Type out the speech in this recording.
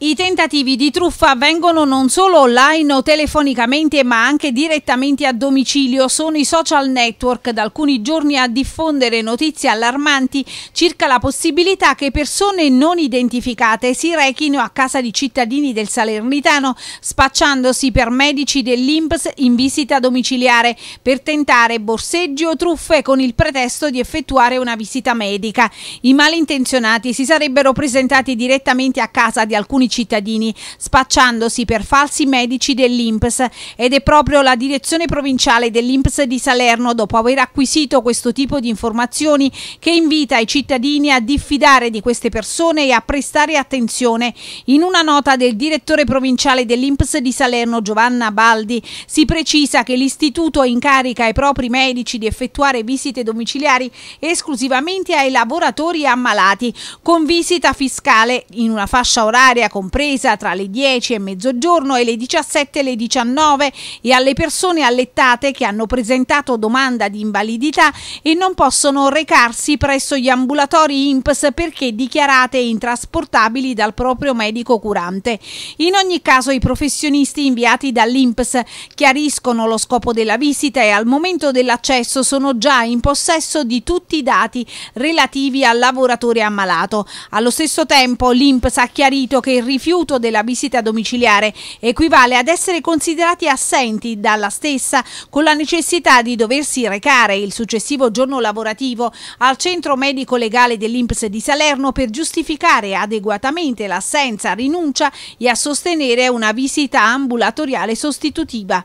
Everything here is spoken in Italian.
I tentativi di truffa avvengono non solo online o telefonicamente ma anche direttamente a domicilio. Sono i social network da alcuni giorni a diffondere notizie allarmanti circa la possibilità che persone non identificate si rechino a casa di cittadini del Salernitano spacciandosi per medici dell'Inps in visita domiciliare per tentare borseggi o truffe con il pretesto di effettuare una visita medica. I malintenzionati si sarebbero presentati direttamente a casa di alcuni i cittadini, spacciandosi per falsi medici dell'INPS ed è proprio la direzione provinciale dell'INPS di Salerno, dopo aver acquisito questo tipo di informazioni, che invita i cittadini a diffidare di queste persone e a prestare attenzione. In una nota del direttore provinciale dell'INPS di Salerno, Giovanna Baldi, si precisa che l'istituto incarica i propri medici di effettuare visite domiciliari esclusivamente ai lavoratori ammalati, con visita fiscale in una fascia oraria con compresa tra le 10 e mezzogiorno e le 17 e le 19 e alle persone allettate che hanno presentato domanda di invalidità e non possono recarsi presso gli ambulatori INPS perché dichiarate intrasportabili dal proprio medico curante. In ogni caso i professionisti inviati dall'INPS chiariscono lo scopo della visita e al momento dell'accesso sono già in possesso di tutti i dati relativi al lavoratore ammalato. Allo stesso tempo l'INPS ha chiarito che il rifiuto della visita domiciliare equivale ad essere considerati assenti dalla stessa con la necessità di doversi recare il successivo giorno lavorativo al centro medico legale dell'Inps di Salerno per giustificare adeguatamente l'assenza, rinuncia e a sostenere una visita ambulatoriale sostitutiva.